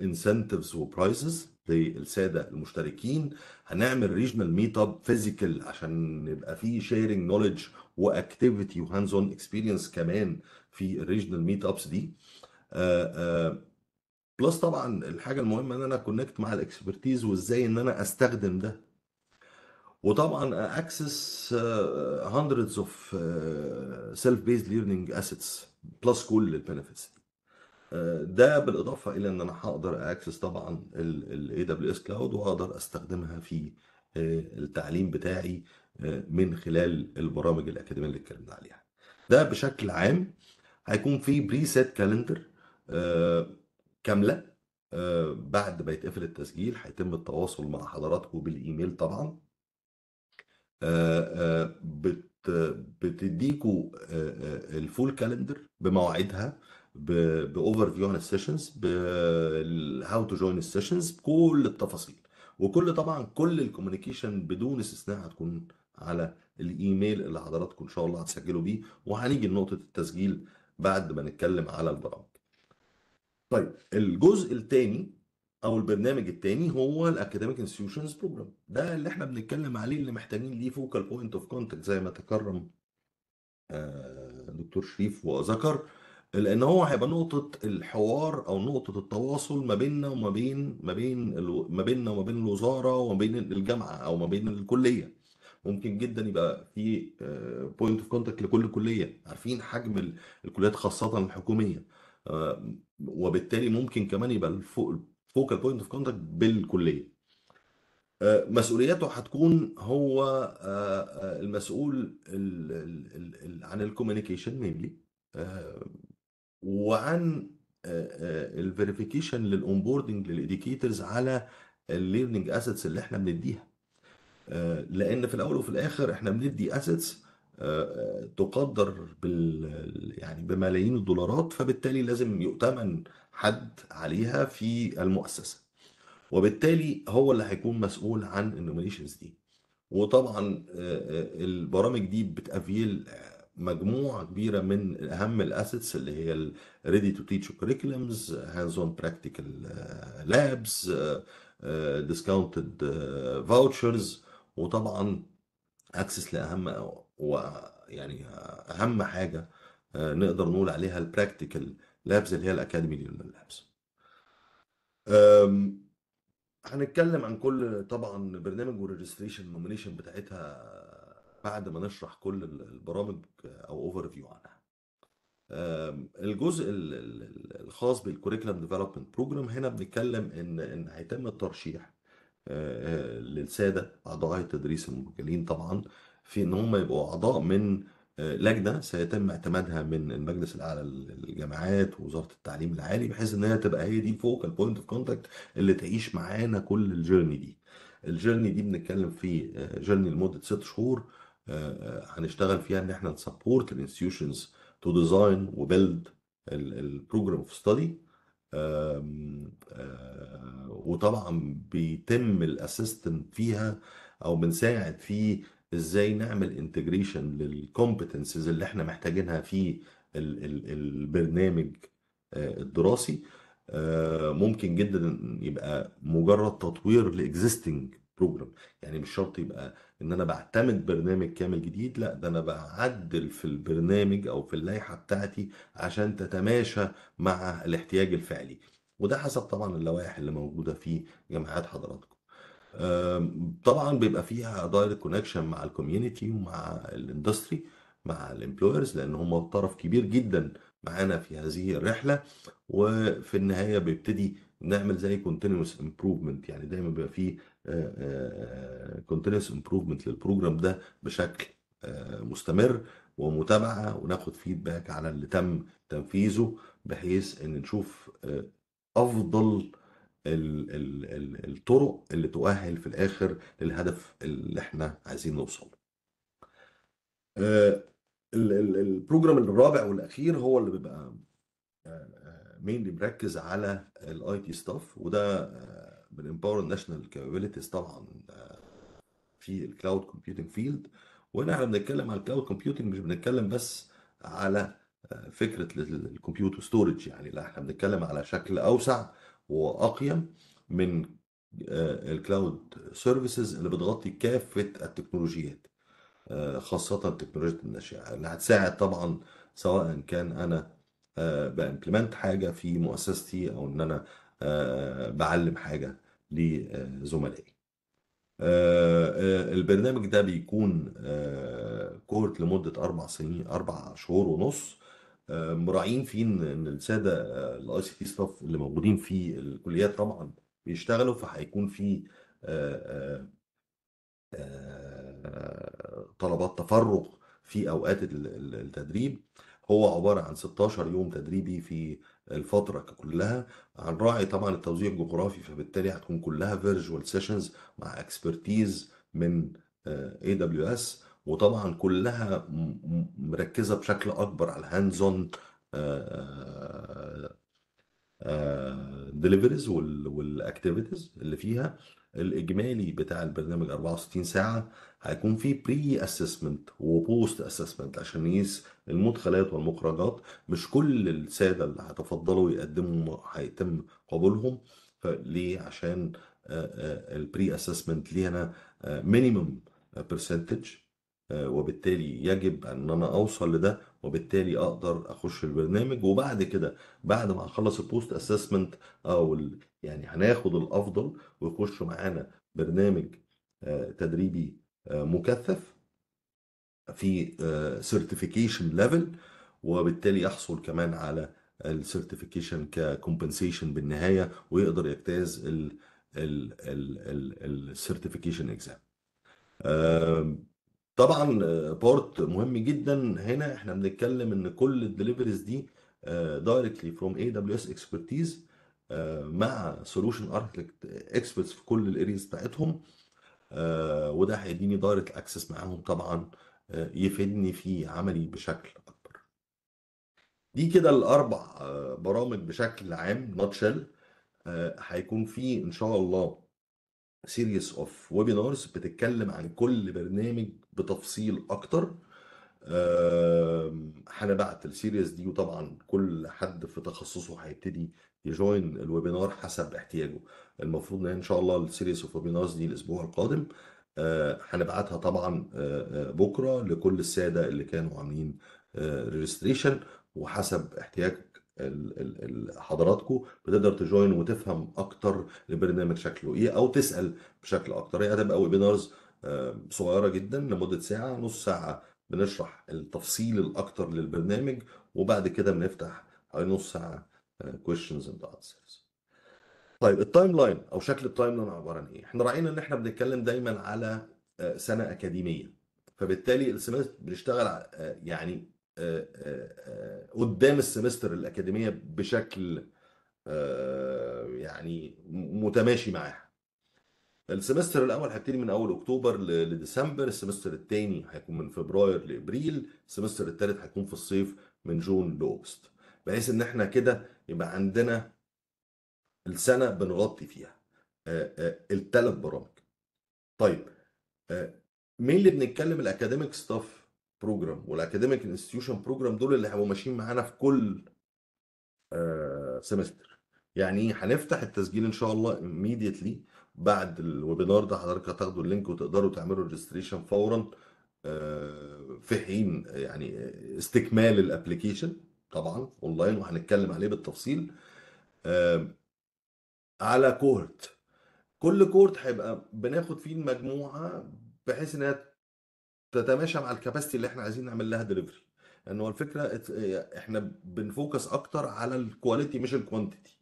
انسنتفز وبرايزز للساده المشتركين هنعمل ريجنال ميت اب فيزيكال عشان يبقى في شيرنج نوليدج واكتيفيتي وهاندز اون اكسبيرينس كمان في الريجنال ميت ابس دي بلس آه، آه، طبعا الحاجه المهمه ان انا كونكت مع الاكسبرتيز وازاي ان انا استخدم ده وطبعا اكسس هندردز اوف سيلف بيز ليرنينج اسيتس بلس كل البنفيتس uh, ده بالاضافه الى ان انا هقدر اكسس طبعا الاي دبليو اس كلاود واقدر استخدمها في uh, التعليم بتاعي uh, من خلال البرامج الاكاديميه اللي اتكلمنا عليها ده بشكل عام هيكون في بري سيت كالندر كامله بعد ما يتقفل التسجيل هيتم التواصل مع حضراتكم بالايميل طبعا آه، آه، بت بتديكوا آه، الفول كالندر بمواعيدها باوفر فيو عن السيشنز هاو تو جوين السيشنز بكل التفاصيل وكل طبعا كل الكوميونيكيشن بدون استثناء هتكون على الايميل اللي حضراتكم ان شاء الله هتسجلوا بيه وهنيجي لنقطه التسجيل بعد ما نتكلم على البرامج. طيب الجزء الثاني او البرنامج الثاني هو الاكاديميك انستتيوشنز بروجرام ده اللي احنا بنتكلم عليه اللي محتاجين ليه فوكال بوينت اوف كونتاكت زي ما تكرم آه، دكتور شريف وذكر لان هو هيبقى نقطه الحوار او نقطه التواصل ما بيننا وما بين ما بين ما بيننا وما بين الوزاره وما بين الجامعه او ما بين الكليه ممكن جدا يبقى في بوينت اوف كونتاكت لكل كليه عارفين حجم الكليات خاصه الحكوميه آه، وبالتالي ممكن كمان يبقى فوكال بوينت اوف كونتاكت بالكليه آه، مسؤولياته هتكون هو آه، آه، المسؤول عن الكوميونيكيشن مينلي وعن الفيريفيكيشن للاونبوردنج للاديوكيترز على الليرنينج اسيتس اللي احنا بنديها لان في الاول وفي الاخر احنا بندي اسيتس تقدر بال يعني بملايين الدولارات فبالتالي لازم يؤتمن حد عليها في المؤسسه وبالتالي هو اللي هيكون مسؤول عن النومينيشنز دي وطبعا آه، آه، البرامج دي بتافيل آه، مجموعه كبيره من اهم الاسيتس اللي هي ريدي تو تيتش كوريكولمز هاندز اون براكتيكال لابس ديسكاونتد فاوتشرز وطبعا اكسس لاهم ويعني اهم حاجه نقدر نقول عليها البراكتيكال لابس اللي هي الاكاديمي ليونيل لابس هنتكلم عن كل طبعا برنامج والريجستريشن نومينيشن بتاعتها بعد ما نشرح كل البرامج او اوفر فيو عنها الجزء الخاص بالكوريكولم ديفلوبمنت بروجرام هنا بنتكلم ان ان هيتم الترشيح أه، أه، للساده اعضاء التدريس المسجلين طبعا في ان هم يبقوا اعضاء من لجنه سيتم اعتمادها من المجلس الاعلى للجامعات ووزاره التعليم العالي بحيث ان هي تبقى هي دي الفوكال بوينت اوف كونتاكت اللي تعيش معانا كل الجيرني دي. الجيرني دي بنتكلم في جيرني آه، لمده ست شهور آه، آه، هنشتغل فيها ان احنا نسبورت الانستتيوشنز تو ديزاين وبيلد البروجرام اوف ستادي وطبعا بيتم الاسيستنت فيها او بنساعد في ازاي نعمل انتجريشن للكومبتنسز اللي احنا محتاجينها في البرنامج آه، الدراسي آه، ممكن جدا يبقى مجرد تطوير لاكزيستنج بروجرام يعني مش شرط يبقى ان انا بعتمد برنامج كامل جديد لا ده انا بعدل في البرنامج او في اللائحه بتاعتي عشان تتماشى مع الاحتياج الفعلي وده حسب طبعا اللوائح اللي موجوده في جامعات حضراتكم طبعا بيبقى فيها دايركت كونكشن مع الكوميونتي ومع الاندستري مع الامبلويرز لان هم طرف كبير جدا معانا في هذه الرحله وفي النهايه بيبتدي نعمل زي كونتينوس امبروفمنت يعني دايما بيبقى فيه كونتينوس امبروفمنت للبروجرام ده بشكل آه، مستمر ومتابعه وناخد فيدباك على اللي تم تنفيذه بحيث ان نشوف آه، افضل ال ال الطرق اللي تؤهل في الاخر للهدف اللي احنا عايزين نوصل له آه، البروجرام الرابع والاخير هو اللي بيبقى مينلي آه، مركز على الاي تي ستاف وده آه، من امباور ناشونال كابابيلتيز طبعا في الكلاود كومبيوتنج فيلد وهنا احنا بنتكلم على الكلاود كومبيوتنج مش بنتكلم بس على فكره الكمبيوتر ستورج يعني لا احنا بنتكلم على شكل اوسع واقيم من آه، الكلاود سيرفيسز اللي بتغطي كافه التكنولوجيات آه، خاصه التكنولوجيات الناشئه اللي هتساعد طبعا سواء كان انا آه، بامبلمنت حاجه في مؤسستي او ان انا بعلم حاجه لزملائي البرنامج ده بيكون كورت لمدة أربع سنين أربع شهور ونص آه، مراعين فيه ان إن الساده الاي سي تي ستاف اللي موجودين في الكليات طبعا بيشتغلوا فهيكون في آه، آه، طلبات تفرغ في اوقات التدريب هو عباره عن 16 يوم تدريبي في الفتره كلها هنراعي طبعا التوزيع الجغرافي فبالتالي هتكون كلها فيرجوال سيشنز مع اكسبرتيز من اي دبليو اس وطبعا كلها مركزه بشكل اكبر على الهاندز اون ديليفريز والاكتيفيتيز اللي فيها الاجمالي بتاع البرنامج 64 ساعه هيكون فيه بري اسسمنت وبوست اسسمنت عشان نقيس المدخلات والمخرجات مش كل الساده اللي هتفضلوا يقدموا هيتم قبولهم فليه عشان البري اسسمنت ليها مينيمم برسنتج آه، وبالتالي يجب ان انا اوصل لده وبالتالي اقدر اخش البرنامج وبعد كده بعد ما اخلص البوست اسسمنت او يعني هناخد الافضل ويخش معانا برنامج آه، تدريبي آه، مكثف في سيرتيفيكيشن ليفل وبالتالي يحصل كمان على السيرتيفيكيشن ككومبنسيشن بالنهايه ويقدر يجتاز السيرتيفيكيشن اكزام طبعًا بارت آه، مهم جدًا هنا إحنا بنتكلم إن كل الدليفريز دي دايركتلي فروم اي دبليو اس اكسبرتيز مع سولوشن اركتكت اكسبرتس في كل الاريز بتاعتهم آه، وده هيديني دايركت اكسس معاهم طبعًا آه، يفيدني في عملي بشكل أكبر. دي كده الاربع برامج بشكل عام ناتشل هيكون في إن شاء الله سيريس اوف ويبينارز بتتكلم عن كل برنامج بتفصيل اكتر هنبعت السيريز دي وطبعا كل حد في تخصصه هيبتدي يجوين الويبينار حسب احتياجه المفروض ان ان شاء الله السيريز اوف ويبينارز دي الاسبوع القادم آه، هنبعتها طبعا آه، آه، بكره لكل الساده اللي كانوا عاملين ريجستريشن وحسب احتياج حضراتكم بتقدر تجوين وتفهم اكتر البرنامج شكله ايه او تسال بشكل اكتر هي هتبقى ويبينارز آه، صغيره جدا لمده ساعه نص ساعه بنشرح التفصيل الاكثر للبرنامج وبعد كده بنفتح حوالي نص ساعه آه، questions and answers طيب التايم لاين او شكل التايم لاين عباره عن ايه؟ احنا راينا ان احنا بنتكلم دايما على آه، سنه اكاديميه فبالتالي السمستر بنشتغل يعني قدام السمستر الاكاديميه بشكل يعني متماشي معاها السمستر الاول هيبتدي من اول اكتوبر لديسمبر السمستر الثاني هيكون من فبراير لابريل السمستر الثالث هيكون في الصيف من جون لاوغست بحيث ان احنا كده يبقى عندنا السنه بنغطي فيها آه، آه، الثلاث برامج طيب آه، مين اللي بنتكلم الاكاديميك ستاف بروجرام والاكاديميك انستتيوشن بروجرام دول اللي هيبقوا ماشيين معانا في كل سمستر يعني هنفتح التسجيل ان شاء الله immediately بعد الويبينار ده حضرتك هتاخدوا اللينك وتقدروا تعملوا ريجستريشن فورا آه، في حين يعني استكمال الابلكيشن طبعا اونلاين وهنتكلم عليه بالتفصيل آه، على كورت كل كورت هيبقى بناخد فيه المجموعه بحيث انها تتماشى مع الكباستي اللي احنا عايزين نعمل لها دليفري لان هو الفكره احنا بنفوكس اكتر على الكواليتي مش الكوانتيتي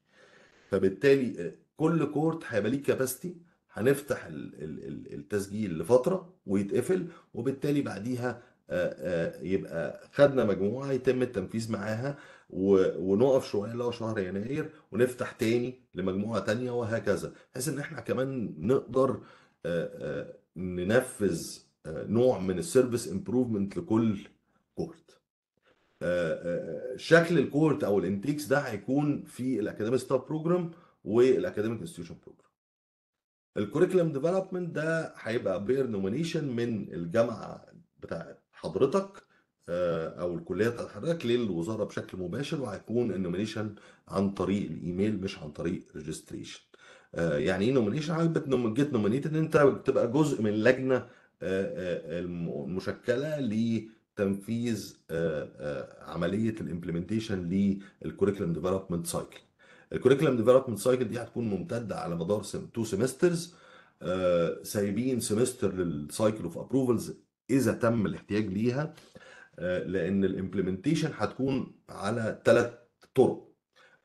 فبالتالي آه، كل كورت هيبقى ليه كاباستي هنفتح التسجيل لفتره ويتقفل وبالتالي بعديها يبقى خدنا مجموعه يتم التنفيذ معاها ونقف شويه اللي هو شهر يناير ونفتح تاني لمجموعه تانيه وهكذا بحيث ان احنا كمان نقدر ننفذ نوع من السيرفيس امبروفمنت لكل كورت شكل الكورت او الانتيكس ده هيكون في الاكاديمي ستاف بروجرام والاكاديميك انستتيوشن بروجرام الكوريكولم ديفلوبمنت ده هيبقى بير نومينيشن من الجامعه بتاع حضرتك آه، او الكليه بتاعت حضرتك للوزاره بشكل مباشر وهيكون النومينيشن عن طريق الايميل مش عن طريق ريجستريشن آه، يعني ايه نومينيشن عايز جيت نومينيت ان انت بتبقى جزء من اللجنه المشكله آه، لتنفيذ عمليه الامبلمنتيشن للكوريكولم ديفلوبمنت سايكل الكوريكولم ديفلوبمنت سايكل دي هتكون ممتده على مدار تو سيمسترز آه، سايبين سيمستر للسايكل اوف ابروفلز اذا تم الاحتياج ليها آه، لان الامبلمنتيشن هتكون على ثلاث طرق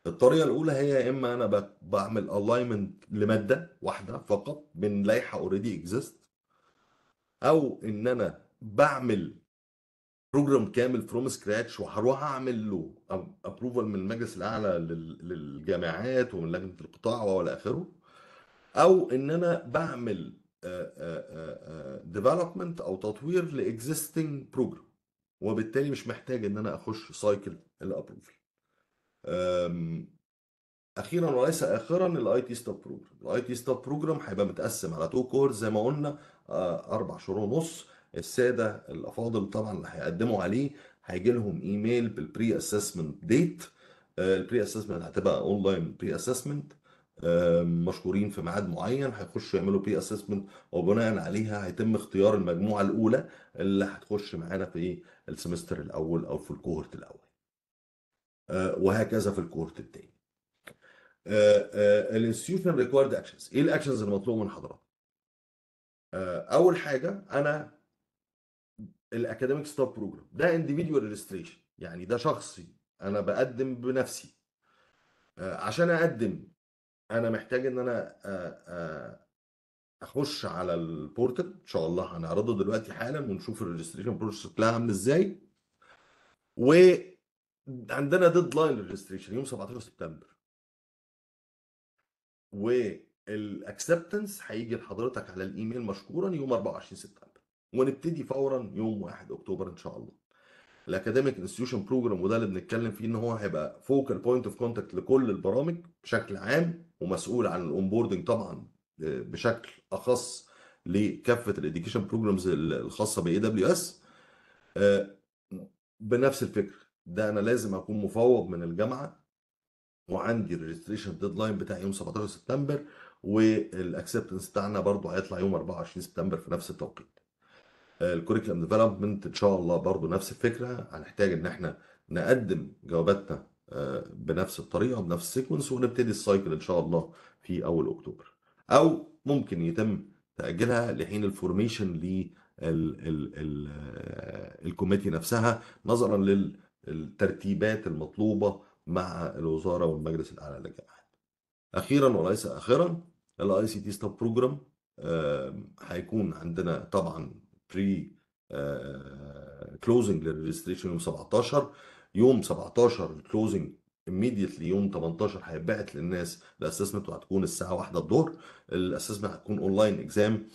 الطريقه الاولى هي يا اما انا بعمل الاينمنت لماده واحده فقط من لائحه اوريدي اكزيست او ان انا بعمل بروجرام كامل فروم سكراتش وهروح اعمل له ابروفال من المجلس الاعلى للجامعات ومن لجنه القطاع والى اخره او ان انا بعمل ديفلوبمنت آه، آه، آه، او تطوير لاكزيستنج بروجرام وبالتالي مش محتاج ان انا اخش سايكل الابروفال اخيرا وليس اخرا الاي تي ستوب بروجرام الاي تي ستوب بروجرام هيبقى متقسم على تو كور زي ما قلنا اربع شهور ونص الساده الافاضل طبعا اللي هيقدموا عليه هيجي لهم ايميل بالبري اسسمنت ديت آه، البري اسسمنت هتبقى اونلاين بري اسسمنت مشكورين في ميعاد معين هيخشوا يعملوا بري اسسمنت وبناء عليها هيتم اختيار المجموعه الاولى اللي هتخش معانا في إيه؟ السمستر الاول او في الكوهورت الاول آه، وهكذا في الكوهورت الثاني آه، الانستيوشن ريكوايرد اكشنز ايه الاكشنز المطلوب من حضراتكم؟ اول حاجه انا الاكاديميك ستار بروجرام ده انديفيدوال ريجستريشن يعني ده شخصي انا بقدم بنفسي آه، عشان اقدم انا محتاج ان انا آه، آه، اخش على البورتال ان شاء الله هنعرضه دلوقتي حالا ونشوف الريجستريشن بروسس كلها عامل ازاي وعندنا ديدلاين للريجستريشن يوم 17 سبتمبر والاكسبتنس هيجي لحضرتك على الايميل مشكورا يوم 24 سبتمبر ونبتدي فورا يوم 1 اكتوبر ان شاء الله الاكاديميك انستتيوشن بروجرام وده اللي بنتكلم فيه ان هو هيبقى فوكال بوينت اوف كونتاكت لكل البرامج بشكل عام ومسؤول عن الاونبوردنج طبعا آه، بشكل اخص لكافه الاديوكيشن بروجرامز الخاصه باي دبليو اس بنفس الفكره ده انا لازم اكون مفوض من الجامعه وعندي الريجستريشن ديدلاين بتاع يوم 17 سبتمبر والاكسبتنس بتاعنا برضو هيطلع يوم 24 سبتمبر في نفس التوقيت آه، الكوريكولم ديفلوبمنت ان شاء الله برضو نفس الفكره هنحتاج ان احنا نقدم جواباتنا آه، بنفس الطريقه بنفس السيكونس ونبتدي السايكل ان شاء الله في اول اكتوبر او ممكن يتم تاجيلها لحين الفورميشن ل آه، الكوميتي نفسها نظرا للترتيبات المطلوبه مع الوزاره والمجلس الاعلى للجامعات. اخيرا وليس اخرا الاي سي تي ستوب بروجرام هيكون عندنا طبعا بري كلوزنج للريجستريشن يوم 17 يوم 17 الكلوزنج immediately يوم 18 هيتبعت للناس الاسسمنت وهتكون الساعه 1 الظهر الاسسمنت هتكون اونلاين اكزام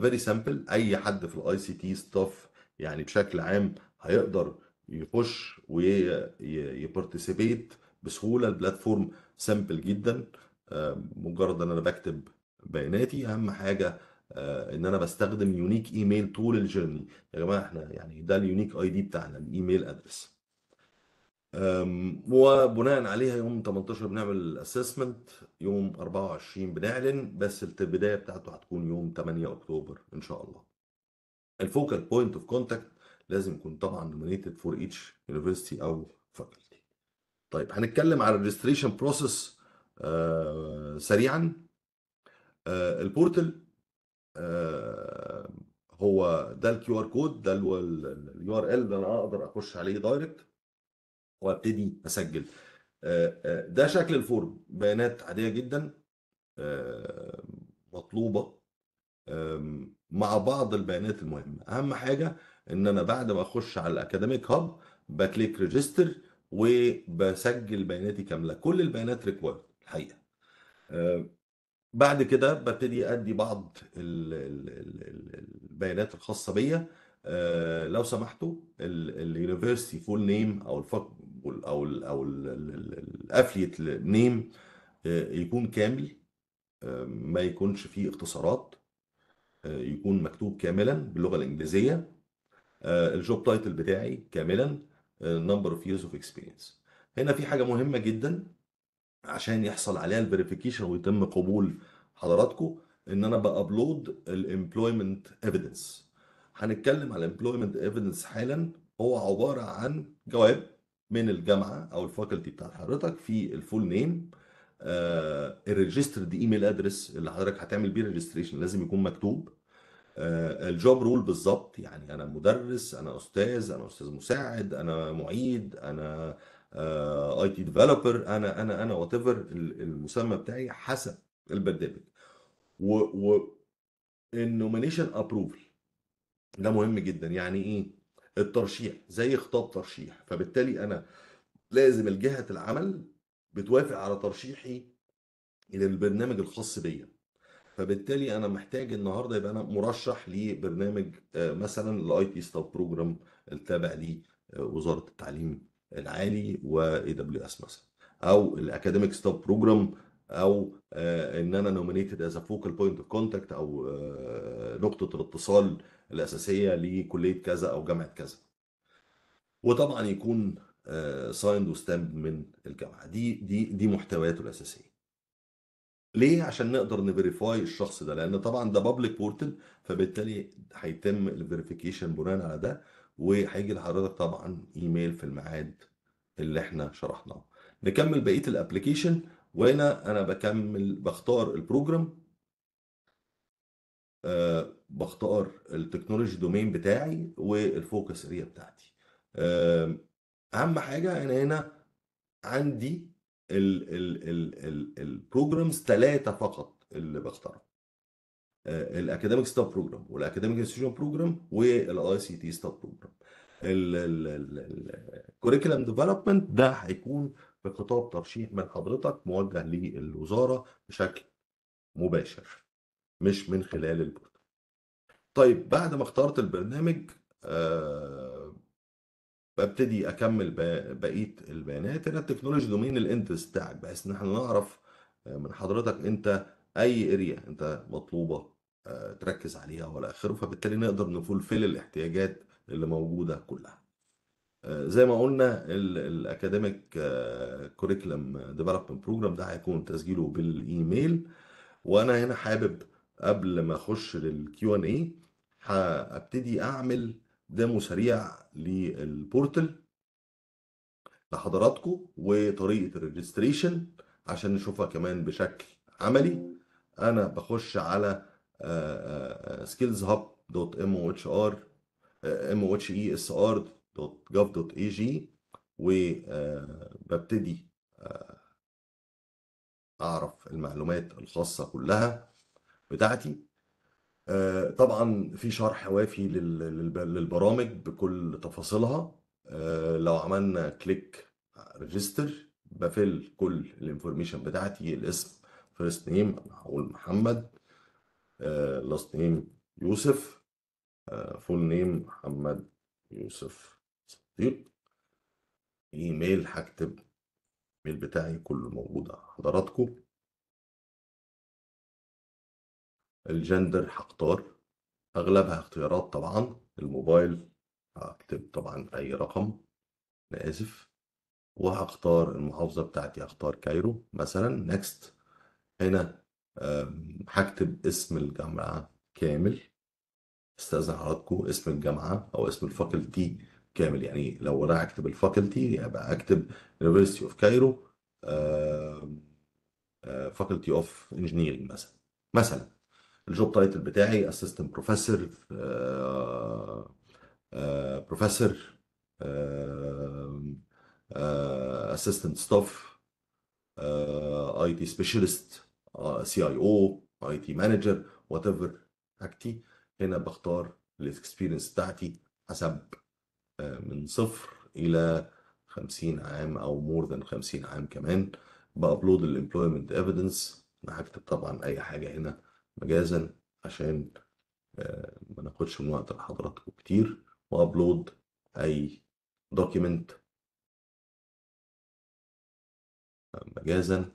فيري سامبل اي حد في الاي سي تي ستاف يعني بشكل عام هيقدر يخش ويبارتيسيبيت بسهوله البلاتفورم سامبل جدا آه، مجرد ان انا بكتب بياناتي اهم حاجه آه، ان انا بستخدم يونيك ايميل طول الجيرني يا جماعه احنا يعني ده اليونيك اي دي بتاعنا الايميل ادرس وبناء عليها يوم 18 بنعمل الاسسمنت يوم 24 بنعلن بس البدايه بتاعته هتكون يوم 8 اكتوبر ان شاء الله الفوكال بوينت اوف كونتاكت لازم يكون طبعا نومينيتد فور ايتش يونيفرستي او فاكولتي طيب هنتكلم على الريجستريشن آه، بروسيس سريعا آه، البورتل آه، هو ده الكيو ار كود ده اليو ار ال اللي انا اقدر اخش عليه دايركت وابتدي اسجل آه، آه، ده شكل الفورم بيانات عاديه جدا مطلوبه مع بعض البيانات المهمه اهم حاجه ان انا بعد ما اخش على الاكاديميك هاب بكليك ريجستر وبسجل بياناتي كامله كل البيانات ريكوايرد الحقيقه بعد كده ببتدي ادي بعض البيانات الخاصه بيا آه، لو سمحتوا اليونيفرستي فول نيم او الفك او الـ او الافليت نيم آه، يكون كامل ما يكونش فيه اختصارات آه، يكون مكتوب كاملا باللغه الانجليزيه الجوب تايتل بتاعي كاملا نمبر اوف يوز اوف اكسبيرينس هنا في حاجه مهمه جدا عشان يحصل عليها الفيريفيكيشن ويتم قبول حضراتكم ان انا بابلود الامبلويمنت ايفيدنس هنتكلم على الامبلويمنت ايفيدنس حالا هو عباره عن جواب من الجامعه او الفاكولتي بتاعت حضرتك في الفول نيم دي ايميل ادرس اللي حضرتك هتعمل بيه ريجستريشن لازم يكون مكتوب آه، الجوب رول بالظبط يعني انا مدرس انا استاذ انا استاذ مساعد انا معيد انا آه، اي تي ديفلوبر انا انا انا وات ايفر المسمى بتاعي حسب البرنامج و, و النومينيشن ابروفل ده مهم جدا يعني ايه الترشيح زي خطاب ترشيح فبالتالي انا لازم الجهه العمل بتوافق على ترشيحي للبرنامج الخاص بيا فبالتالي انا محتاج النهارده يبقى انا مرشح لبرنامج آه، مثلا الاي تي ستاب بروجرام التابع لوزاره آه، التعليم العالي و اي دبليو اس مثلا او الاكاديميك ستوب بروجرام او آه، ان انا نومينيتد از فوكال بوينت اوف كونتاكت او آه، نقطه الاتصال الاساسيه لكليه كذا او جامعه كذا وطبعا يكون سايند آه، وستامب من الجامعه دي دي دي محتوياته الاساسيه ليه عشان نقدر نفيريفاي الشخص ده لان طبعا ده بابليك بورتال فبالتالي هيتم الفيريفيكيشن بناء على ده وهيجي لحضرتك طبعا ايميل في الميعاد اللي احنا شرحناه نكمل بقيه الابلكيشن وهنا انا بكمل بختار البروجرام أه بختار التكنولوجي دومين بتاعي والفوكس اريا بتاعتي أه اهم حاجه انا هنا عندي البروجرامز ثلاثه فقط اللي بختارها آه، الاكاديميك ستاب بروجرام والاكاديميك انستيتيوشن بروجرام والاي سي تي ستاب بروجرام الكوريكولم ديفلوبمنت ده هيكون في خطاب ترشيح من حضرتك موجه للوزاره بشكل مباشر مش من خلال البورد طيب بعد ما اخترت البرنامج أه ببتدي اكمل بقيه البيانات هنا التكنولوجي دومين الانترست بتاعك بحيث ان احنا نعرف آه، من حضرتك انت اي اريا انت مطلوبه آه، تركز عليها ولا اخره فبالتالي نقدر نفلفل الاحتياجات اللي موجوده كلها آه، زي ما قلنا الاكاديميك كوريكولم ديفلوبمنت بروجرام ده هيكون تسجيله بالايميل وانا هنا حابب قبل ما اخش للكيو ان اي هبتدي اعمل ديمو سريع للبورتل لحضراتكم وطريقه الريجستريشن عشان نشوفها كمان بشكل عملي انا بخش على سكيلز هاب دوت ام او اتش ار ام او اتش اي اس ار دوت جاف دوت اي جي وببتدي اعرف المعلومات الخاصه كلها بتاعتي آه، طبعا في شرح وافي للبرامج بكل تفاصيلها آه، لو عملنا كليك ريجستر بفل كل الانفورميشن بتاعتي الاسم فيرست نيم هقول محمد لاست آه، نيم يوسف فول آه، نيم محمد يوسف صديق ايميل هكتب الايميل بتاعي كله موجود حضراتكم الجندر هختار اغلبها اختيارات طبعا الموبايل هكتب طبعا اي رقم انا اسف وهختار المحافظه بتاعتي هختار كايرو مثلا نكست هنا هكتب اسم الجامعة كامل استأذن حضراتكم اسم الجامعة أو اسم الفاكولتي كامل يعني لو أنا هكتب الفاكولتي يبقى أكتب University of Cairo فاكولتي أوف Engineering مثلا مثلا الجوب تايتل بتاعي اسيستنت بروفيسور بروفيسور اسيستنت ستاف اي تي سبيشالست سي اي او اي تي مانجر وات ايفر حاجتي هنا بختار الاكسبيرينس بتاعتي حسب آه، من صفر الى 50 عام او مور ذان 50 عام كمان بابلود الامبلويمنت ايفيدنس انا هكتب طبعا اي حاجه هنا مجازا عشان آه، ما ناخدش من وقت لحضراتكم كتير وابلود اي دوكيمنت مجازا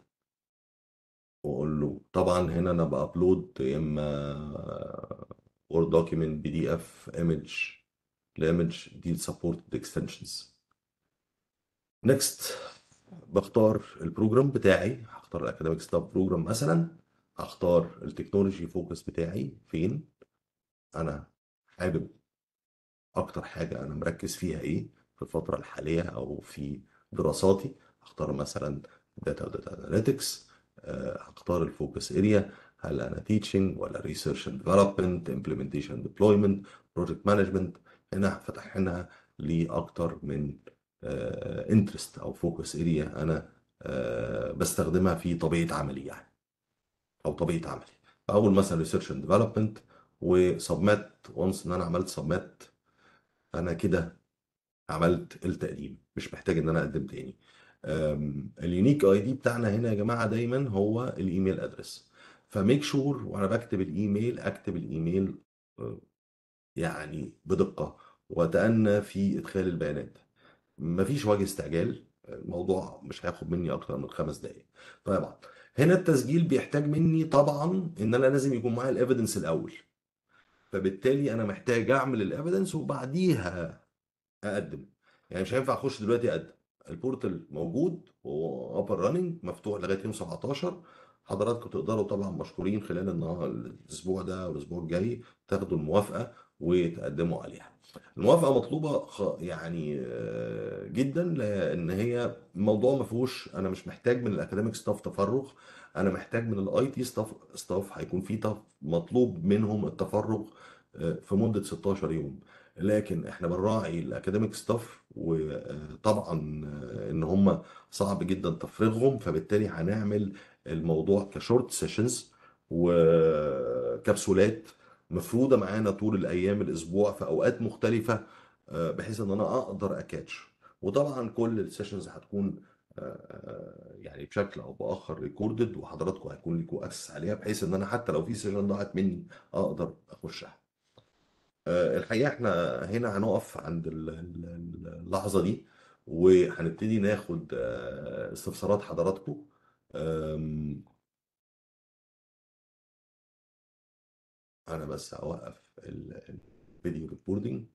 واقول له طبعا هنا انا بابلود يا اما وورد دوكيمنت بي دي اف ايمج لايمج دي سبورت اكستنشنز نكست بختار البروجرام بتاعي هختار الاكاديميك ستاب بروجرام مثلا هختار التكنولوجي فوكس بتاعي فين انا حابب اكتر حاجه انا مركز فيها ايه في الفتره الحاليه او في دراساتي اختار مثلا داتا وداتا اناليتكس هختار الفوكس اريا هل انا تيتشنج ولا ريسيرش اند ديفلوبمنت امبلمنتيشن ديبلويمنت بروجكت مانجمنت هنا فتحناها لاكثر من انترست آه، او فوكس اريا انا آه، بستخدمها في طبيعه عملي يعني او طبيعه عملي فاول مثلا ريسيرش اند ديفلوبمنت وسبمت وانس ان انا عملت سبمت انا كده عملت التقديم مش محتاج ان انا اقدم تاني اليونيك اي دي بتاعنا هنا يا جماعه دايما هو الايميل ادرس فميك شور وانا بكتب الايميل اكتب الايميل آه، يعني بدقه واتأنى في ادخال البيانات مفيش وجه استعجال الموضوع مش هياخد مني اكتر من خمس دقائق طيب هنا التسجيل بيحتاج مني طبعا ان انا لازم يكون معايا الايفيدنس الاول فبالتالي انا محتاج اعمل الايفيدنس وبعديها اقدم يعني مش هينفع اخش دلوقتي اقدم البورتال موجود وابر راننج مفتوح لغايه يوم 17 حضراتكم تقدروا طبعا مشكورين خلال النهار الاسبوع ده والاسبوع الجاي تاخدوا الموافقه وتقدموا عليها. الموافقه مطلوبه يعني آه، جدا لان هي موضوع ما فيهوش انا مش محتاج من الاكاديميك ستاف تفرغ انا محتاج من الاي تي ستاف ستاف هيكون في مطلوب منهم التفرغ آه، في مده 16 يوم لكن احنا بنراعي الاكاديميك ستاف وطبعا آه، ان هم صعب جدا تفريغهم فبالتالي هنعمل الموضوع كشورت سيشنز وكبسولات مفروده معانا طول الايام الاسبوع في اوقات مختلفه آه، بحيث ان انا اقدر اكاتش وطبعا كل السيشنز هتكون آه، يعني بشكل او باخر ريكوردد وحضراتكم هيكون لكم اكسس عليها بحيث ان انا حتى لو في سيشن ضاعت مني اقدر اخشها آه، الحقيقة احنا هنا هنقف عند اللحظة دي وهنبتدي ناخد آه، استفسارات حضراتكم انا بس هوقف الفيديو ريبوردينج